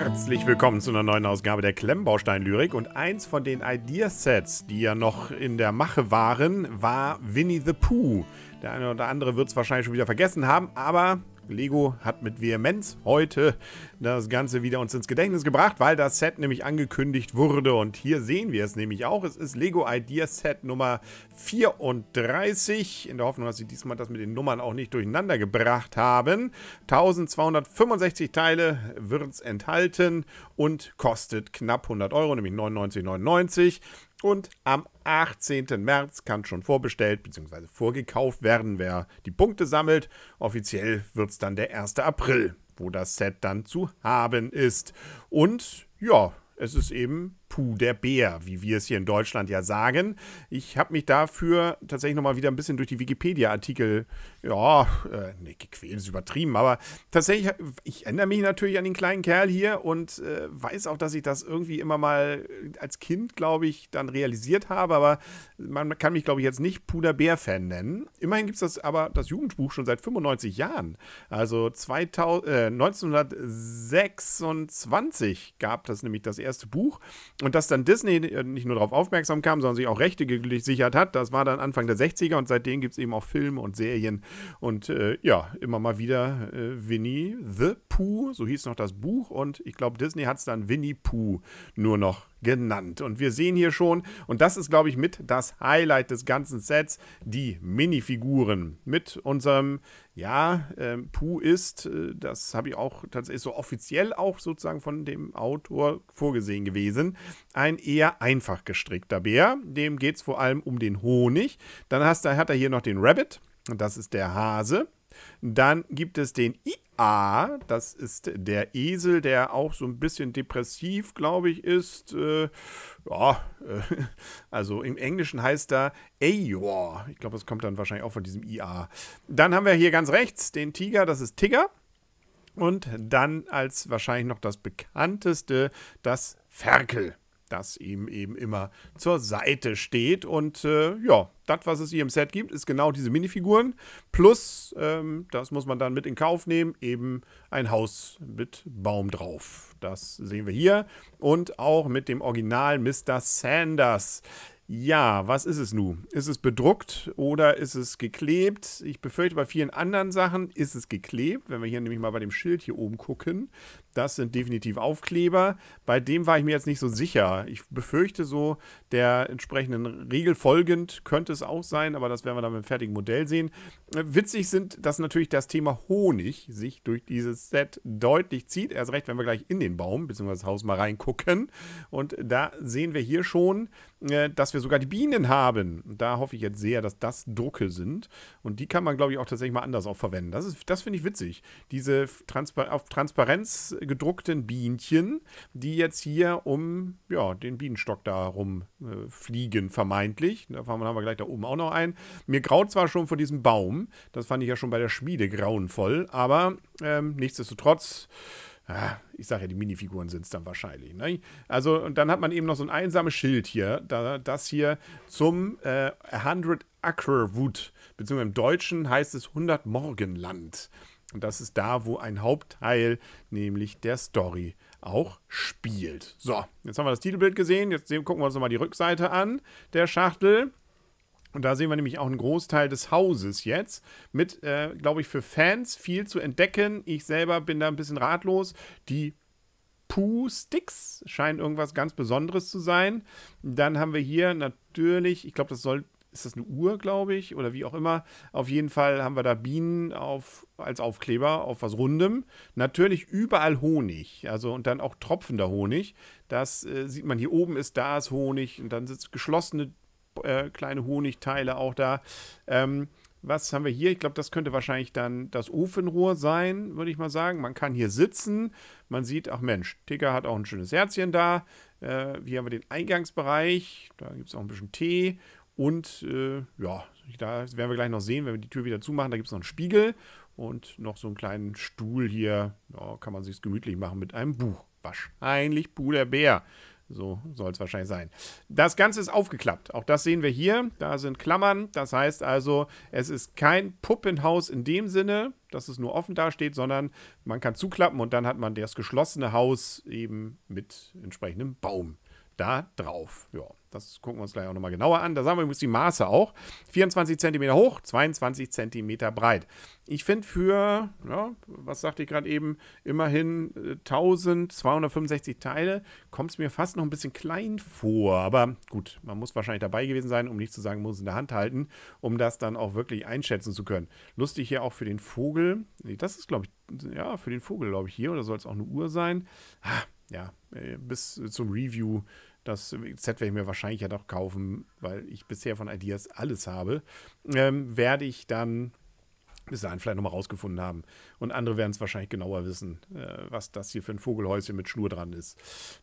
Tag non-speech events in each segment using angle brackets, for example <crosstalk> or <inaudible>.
Herzlich willkommen zu einer neuen Ausgabe der Klemmbaustein-Lyrik und eins von den Ideasets, die ja noch in der Mache waren, war Winnie the Pooh. Der eine oder andere wird es wahrscheinlich schon wieder vergessen haben, aber Lego hat mit Vehemenz heute das Ganze wieder uns ins Gedächtnis gebracht, weil das Set nämlich angekündigt wurde. Und hier sehen wir es nämlich auch. Es ist Lego Ideas Set Nummer 34. In der Hoffnung, dass sie diesmal das mit den Nummern auch nicht durcheinander gebracht haben. 1265 Teile wird es enthalten und kostet knapp 100 Euro, nämlich 99,99. ,99. Und am 18. März kann schon vorbestellt bzw. vorgekauft werden, wer die Punkte sammelt. Offiziell wird es dann der 1. April, wo das Set dann zu haben ist. Und ja, es ist eben Puh, der Bär, wie wir es hier in Deutschland ja sagen. Ich habe mich dafür tatsächlich nochmal wieder ein bisschen durch die Wikipedia-Artikel, ja, äh, nee, gequält ist übertrieben, aber tatsächlich, ich ändere mich natürlich an den kleinen Kerl hier und äh, weiß auch, dass ich das irgendwie immer mal als Kind, glaube ich, dann realisiert habe, aber man kann mich, glaube ich, jetzt nicht Puder-Bär-Fan nennen. Immerhin gibt es das aber, das Jugendbuch, schon seit 95 Jahren. Also 2000, äh, 1926 gab das nämlich das erste Buch und dass dann Disney äh, nicht nur darauf aufmerksam kam, sondern sich auch Rechte gesichert hat, das war dann Anfang der 60er und seitdem gibt es eben auch Filme und Serien und äh, ja, immer mal wieder äh, Winnie the Pooh, so hieß noch das Buch und ich glaube, Disney hat es dann Winnie Pooh nur noch genannt. Und wir sehen hier schon, und das ist, glaube ich, mit das Highlight des ganzen Sets, die Minifiguren. Mit unserem, ja, äh, Pooh ist, äh, das habe ich auch tatsächlich so offiziell auch sozusagen von dem Autor vorgesehen gewesen, ein eher einfach gestrickter Bär. Dem geht es vor allem um den Honig. Dann hast, da hat er hier noch den Rabbit, und das ist der Hase. Dann gibt es den I A, das ist der Esel, der auch so ein bisschen depressiv, glaube ich, ist. Äh, ja, äh, <laughs> also im Englischen heißt er Eeyore. Ich glaube, das kommt dann wahrscheinlich auch von diesem IA. Dann haben wir hier ganz rechts den Tiger, das ist Tigger. Und dann als wahrscheinlich noch das bekannteste, das Ferkel das ihm eben immer zur Seite steht. Und äh, ja, das, was es hier im Set gibt, ist genau diese Minifiguren. Plus, ähm, das muss man dann mit in Kauf nehmen, eben ein Haus mit Baum drauf. Das sehen wir hier. Und auch mit dem Original Mr. Sanders. Ja, was ist es nun? Ist es bedruckt oder ist es geklebt? Ich befürchte, bei vielen anderen Sachen ist es geklebt. Wenn wir hier nämlich mal bei dem Schild hier oben gucken, das sind definitiv Aufkleber. Bei dem war ich mir jetzt nicht so sicher. Ich befürchte so, der entsprechenden Regel folgend könnte es auch sein, aber das werden wir dann im fertigen Modell sehen. Äh, witzig sind, dass natürlich das Thema Honig sich durch dieses Set deutlich zieht. Erst recht, wenn wir gleich in den Baum bzw. das Haus mal reingucken. Und da sehen wir hier schon, äh, dass wir sogar die Bienen haben. Da hoffe ich jetzt sehr, dass das Drucke sind. Und die kann man, glaube ich, auch tatsächlich mal anders auch verwenden. Das, das finde ich witzig. Diese Transpar auf Transparenz gedruckten Bienchen, die jetzt hier um ja, den Bienenstock da rumfliegen, äh, vermeintlich. Da haben wir gleich da oben auch noch einen. Mir graut zwar schon vor diesem Baum, das fand ich ja schon bei der Schmiede grauenvoll, aber ähm, nichtsdestotrotz ah, ich sage ja, die Minifiguren sind es dann wahrscheinlich. Ne? Also, und dann hat man eben noch so ein einsames Schild hier, da, das hier zum äh, 100 Acre Wood, beziehungsweise im Deutschen heißt es 100 Morgenland. Und das ist da, wo ein Hauptteil, nämlich der Story, auch spielt. So, jetzt haben wir das Titelbild gesehen. Jetzt gucken wir uns nochmal die Rückseite an der Schachtel. Und da sehen wir nämlich auch einen Großteil des Hauses jetzt. Mit, äh, glaube ich, für Fans viel zu entdecken. Ich selber bin da ein bisschen ratlos. Die Poo-Sticks scheinen irgendwas ganz Besonderes zu sein. Dann haben wir hier natürlich, ich glaube, das soll ist das eine Uhr, glaube ich, oder wie auch immer. Auf jeden Fall haben wir da Bienen auf, als Aufkleber auf was Rundem. Natürlich überall Honig, also und dann auch tropfender Honig. Das äh, sieht man hier oben ist, da ist Honig und dann sitzt geschlossene äh, kleine Honigteile auch da. Ähm, was haben wir hier? Ich glaube, das könnte wahrscheinlich dann das Ofenrohr sein, würde ich mal sagen. Man kann hier sitzen. Man sieht, ach Mensch, Ticker hat auch ein schönes Herzchen da. Äh, hier haben wir den Eingangsbereich. Da gibt es auch ein bisschen Tee. Und äh, ja, da werden wir gleich noch sehen, wenn wir die Tür wieder zumachen. Da gibt es noch einen Spiegel und noch so einen kleinen Stuhl hier. Ja, kann man sich gemütlich machen mit einem Buch. Wahrscheinlich Puderbär. So soll es wahrscheinlich sein. Das Ganze ist aufgeklappt. Auch das sehen wir hier. Da sind Klammern. Das heißt also, es ist kein Puppenhaus in dem Sinne, dass es nur offen dasteht, sondern man kann zuklappen und dann hat man das geschlossene Haus eben mit entsprechendem Baum da drauf. Ja, das gucken wir uns gleich auch nochmal genauer an. Da sagen wir übrigens die Maße auch. 24 cm hoch, 22 cm breit. Ich finde für, ja, was sagte ich gerade eben, immerhin 1265 äh, Teile, kommt es mir fast noch ein bisschen klein vor. Aber gut, man muss wahrscheinlich dabei gewesen sein, um nicht zu sagen, muss es in der Hand halten, um das dann auch wirklich einschätzen zu können. Lustig hier auch für den Vogel. das ist, glaube ich, ja, für den Vogel, glaube ich, hier. Oder soll es auch eine Uhr sein? Ah, ja, äh, bis zum Review das Set werde ich mir wahrscheinlich ja doch kaufen, weil ich bisher von Ideas alles habe. Ähm, werde ich dann bis dahin vielleicht nochmal rausgefunden haben. Und andere werden es wahrscheinlich genauer wissen, äh, was das hier für ein Vogelhäuschen mit Schnur dran ist.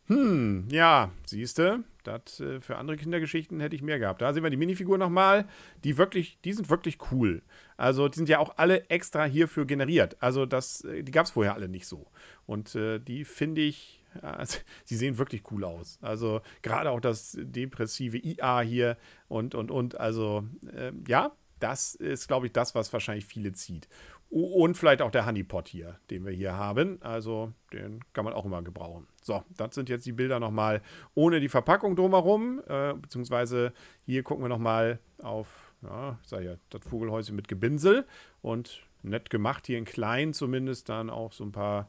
Hm, ja, siehste, das äh, für andere Kindergeschichten hätte ich mehr gehabt. Da sehen wir die Minifiguren nochmal. Die wirklich, die sind wirklich cool. Also, die sind ja auch alle extra hierfür generiert. Also, das, äh, die gab es vorher alle nicht so. Und äh, die finde ich also, sie sehen wirklich cool aus. Also gerade auch das depressive IA hier und, und, und. Also äh, ja, das ist, glaube ich, das, was wahrscheinlich viele zieht. Und vielleicht auch der Honeypot hier, den wir hier haben. Also den kann man auch immer gebrauchen. So, das sind jetzt die Bilder nochmal ohne die Verpackung drumherum. Äh, beziehungsweise hier gucken wir nochmal auf, ja, ich sage ja, das Vogelhäuschen mit Gebinsel. Und nett gemacht, hier in klein zumindest, dann auch so ein paar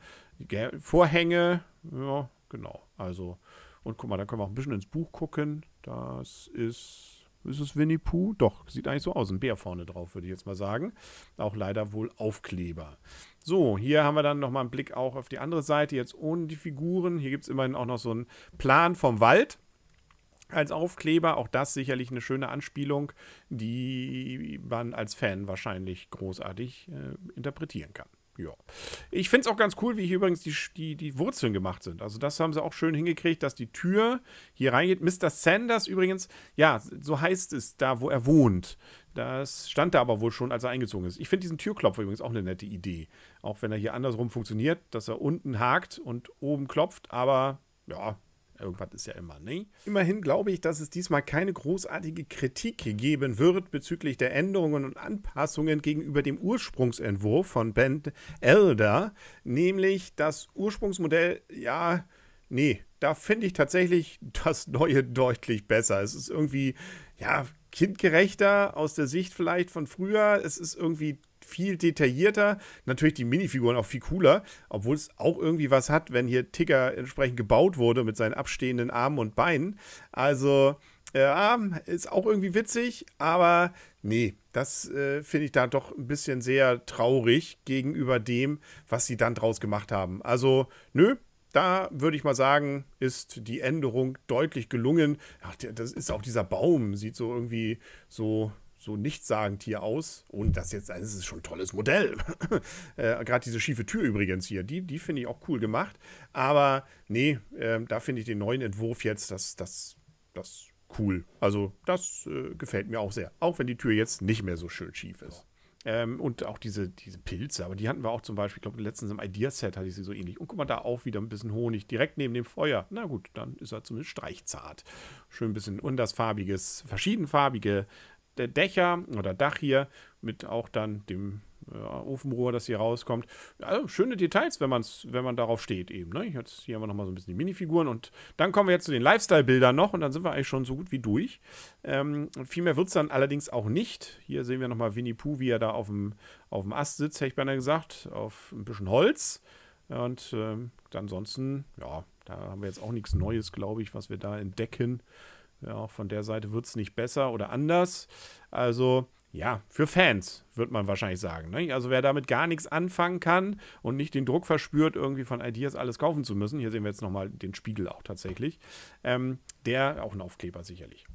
Vorhänge. Ja, genau. Also, und guck mal, da können wir auch ein bisschen ins Buch gucken. Das ist. Ist es Winnie Pooh? Doch, sieht eigentlich so aus. Ein Bär vorne drauf, würde ich jetzt mal sagen. Auch leider wohl Aufkleber. So, hier haben wir dann nochmal einen Blick auch auf die andere Seite, jetzt ohne die Figuren. Hier gibt es immerhin auch noch so einen Plan vom Wald als Aufkleber. Auch das sicherlich eine schöne Anspielung, die man als Fan wahrscheinlich großartig äh, interpretieren kann. Ja. Ich finde es auch ganz cool, wie hier übrigens die, die, die Wurzeln gemacht sind. Also, das haben sie auch schön hingekriegt, dass die Tür hier reingeht. Mr. Sanders übrigens, ja, so heißt es da, wo er wohnt. Das stand da aber wohl schon, als er eingezogen ist. Ich finde diesen Türklopfer übrigens auch eine nette Idee. Auch wenn er hier andersrum funktioniert, dass er unten hakt und oben klopft, aber ja, Irgendwas ist ja immer, ne? Immerhin glaube ich, dass es diesmal keine großartige Kritik geben wird bezüglich der Änderungen und Anpassungen gegenüber dem Ursprungsentwurf von Ben Elder, nämlich das Ursprungsmodell, ja, nee, da finde ich tatsächlich das Neue deutlich besser. Es ist irgendwie, ja, kindgerechter aus der Sicht vielleicht von früher. Es ist irgendwie viel detaillierter. Natürlich die Minifiguren auch viel cooler, obwohl es auch irgendwie was hat, wenn hier Tigger entsprechend gebaut wurde mit seinen abstehenden Armen und Beinen. Also, ja, äh, ähm, ist auch irgendwie witzig, aber nee, das äh, finde ich da doch ein bisschen sehr traurig gegenüber dem, was sie dann draus gemacht haben. Also, nö, da würde ich mal sagen, ist die Änderung deutlich gelungen. Ach, das ist auch dieser Baum, sieht so irgendwie so so nichtssagend hier aus, Und das jetzt, es ist schon ein tolles Modell. <laughs> äh, Gerade diese schiefe Tür übrigens hier, die, die finde ich auch cool gemacht. Aber nee, äh, da finde ich den neuen Entwurf jetzt, das, das, das cool. Also das äh, gefällt mir auch sehr. Auch wenn die Tür jetzt nicht mehr so schön schief ist. Ähm, und auch diese, diese Pilze, aber die hatten wir auch zum Beispiel, ich glaube, letztens im Ideaset hatte ich sie so ähnlich. Und guck mal, da auch wieder ein bisschen Honig direkt neben dem Feuer. Na gut, dann ist er zumindest streichzart. Schön ein bisschen und das andersfarbiges, verschiedenfarbige der Dächer oder Dach hier mit auch dann dem äh, Ofenrohr, das hier rauskommt. Also schöne Details, wenn, man's, wenn man darauf steht eben. Ne? Jetzt hier haben wir nochmal so ein bisschen die Minifiguren und dann kommen wir jetzt zu den Lifestyle-Bildern noch und dann sind wir eigentlich schon so gut wie durch. Ähm, viel mehr wird es dann allerdings auch nicht. Hier sehen wir nochmal Winnie Pooh, wie er da auf dem, Ast sitzt, hätte ich beinahe gesagt, auf ein bisschen Holz. Und ähm, ansonsten, ja, da haben wir jetzt auch nichts Neues, glaube ich, was wir da entdecken. Ja, auch von der Seite wird es nicht besser oder anders. Also, ja, für Fans, wird man wahrscheinlich sagen. Ne? Also wer damit gar nichts anfangen kann und nicht den Druck verspürt, irgendwie von Ideas alles kaufen zu müssen, hier sehen wir jetzt nochmal den Spiegel auch tatsächlich, ähm, der, auch ein Aufkleber sicherlich,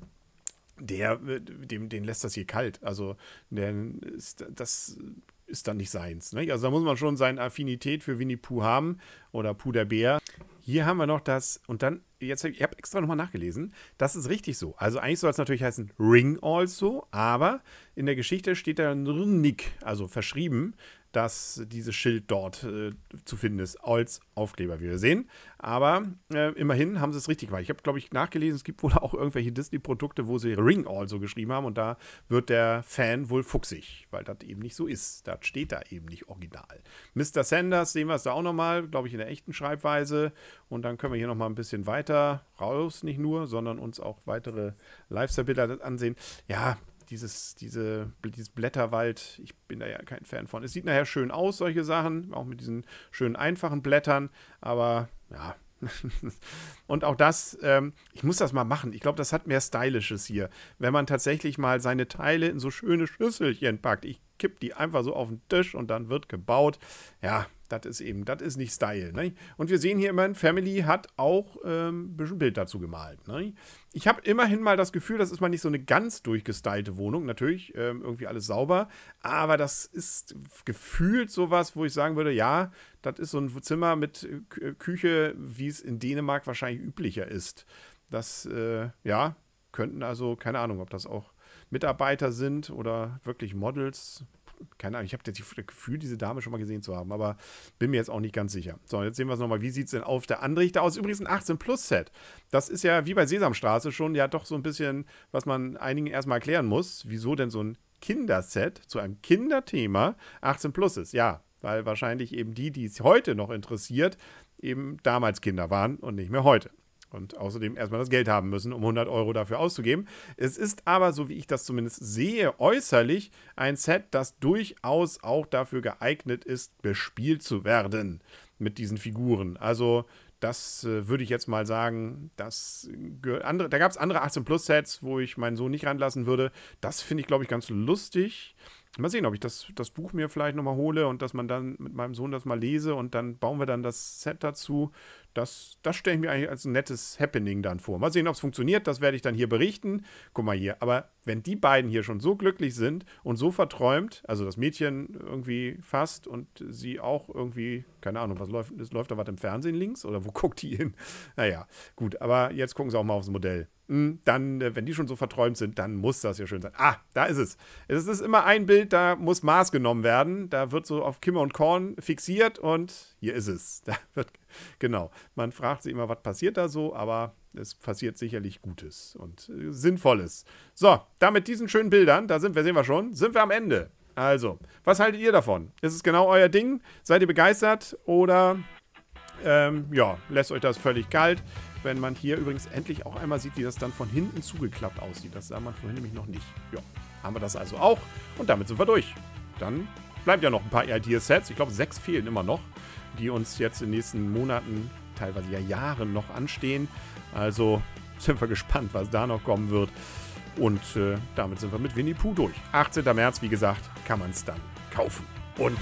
der, dem, den lässt das hier kalt. Also der ist, das ist dann nicht seins. Ne? Also da muss man schon seine Affinität für Winnie Pooh haben oder Pooh der Bär. Hier haben wir noch das, und dann, jetzt, ich habe extra nochmal nachgelesen, das ist richtig so. Also eigentlich soll es natürlich heißen Ring also, aber in der Geschichte steht da Rnick, also verschrieben dass dieses Schild dort äh, zu finden ist, als Aufkleber, wie wir sehen. Aber äh, immerhin haben sie es richtig gemacht. Ich habe, glaube ich, nachgelesen, es gibt wohl auch irgendwelche Disney-Produkte, wo sie Ring All so geschrieben haben und da wird der Fan wohl fuchsig, weil das eben nicht so ist. Das steht da eben nicht original. Mr. Sanders sehen wir es da auch nochmal, glaube ich, in der echten Schreibweise. Und dann können wir hier nochmal ein bisschen weiter raus, nicht nur, sondern uns auch weitere Lifestyle-Bilder ansehen. Ja, dieses, diese, dieses Blätterwald, ich bin da ja kein Fan von. Es sieht nachher schön aus, solche Sachen, auch mit diesen schönen einfachen Blättern, aber ja. <laughs> und auch das, ähm, ich muss das mal machen. Ich glaube, das hat mehr Stylisches hier. Wenn man tatsächlich mal seine Teile in so schöne Schüsselchen packt. Ich kipp die einfach so auf den Tisch und dann wird gebaut. Ja, das ist eben, das ist nicht Style. Ne? Und wir sehen hier immerhin, Family hat auch ähm, ein bisschen Bild dazu gemalt. Ne? Ich habe immerhin mal das Gefühl, das ist mal nicht so eine ganz durchgestylte Wohnung. Natürlich, ähm, irgendwie alles sauber. Aber das ist gefühlt sowas, wo ich sagen würde, ja, das ist so ein Zimmer mit äh, äh, Küche, wie es in Dänemark wahrscheinlich üblicher ist. Das, äh, ja, könnten also, keine Ahnung, ob das auch Mitarbeiter sind oder wirklich Models keine Ahnung, ich habe das Gefühl, diese Dame schon mal gesehen zu haben, aber bin mir jetzt auch nicht ganz sicher. So, jetzt sehen wir es nochmal. Wie sieht es denn auf der Anrichte aus? Übrigens ein 18-Plus-Set. Das ist ja wie bei Sesamstraße schon ja doch so ein bisschen, was man einigen erstmal erklären muss, wieso denn so ein Kinderset zu einem Kinderthema 18 Plus ist. Ja, weil wahrscheinlich eben die, die es heute noch interessiert, eben damals Kinder waren und nicht mehr heute und außerdem erstmal das Geld haben müssen, um 100 Euro dafür auszugeben. Es ist aber, so wie ich das zumindest sehe, äußerlich ein Set, das durchaus auch dafür geeignet ist, bespielt zu werden mit diesen Figuren. Also das äh, würde ich jetzt mal sagen, das andere, da gab es andere 18-Plus-Sets, wo ich meinen Sohn nicht ranlassen würde. Das finde ich, glaube ich, ganz lustig. Mal sehen, ob ich das, das Buch mir vielleicht nochmal hole und dass man dann mit meinem Sohn das mal lese und dann bauen wir dann das Set dazu. Das, das stelle ich mir eigentlich als ein nettes Happening dann vor. Mal sehen, ob es funktioniert. Das werde ich dann hier berichten. Guck mal hier. Aber wenn die beiden hier schon so glücklich sind und so verträumt, also das Mädchen irgendwie fast und sie auch irgendwie, keine Ahnung, was läuft, läuft da was im Fernsehen links oder wo <laughs> guckt die hin? Naja, gut. Aber jetzt gucken sie auch mal aufs Modell. Hm, dann, äh, wenn die schon so verträumt sind, dann muss das ja schön sein. Ah, da ist es. Es ist immer ein Bild, da muss Maß genommen werden. Da wird so auf Kimmer und Korn fixiert und hier ist es. <laughs> Da wird, genau. Man fragt sich immer, was passiert da so, aber es passiert sicherlich Gutes und äh, Sinnvolles. So, da mit diesen schönen Bildern, da sind wir, sehen wir schon, sind wir am Ende. Also, was haltet ihr davon? Ist es genau euer Ding? Seid ihr begeistert oder ähm, ja, lässt euch das völlig kalt. Wenn man hier übrigens endlich auch einmal sieht, wie das dann von hinten zugeklappt aussieht. Das sah man vorhin nämlich noch nicht. Ja, haben wir das also auch. Und damit sind wir durch. Dann bleibt ja noch ein paar Ideasets. Ich glaube, sechs fehlen immer noch, die uns jetzt in den nächsten Monaten, teilweise ja Jahren noch anstehen. Also sind wir gespannt, was da noch kommen wird. Und äh, damit sind wir mit Winnie Pooh durch. 18. März, wie gesagt, kann man es dann kaufen. Und...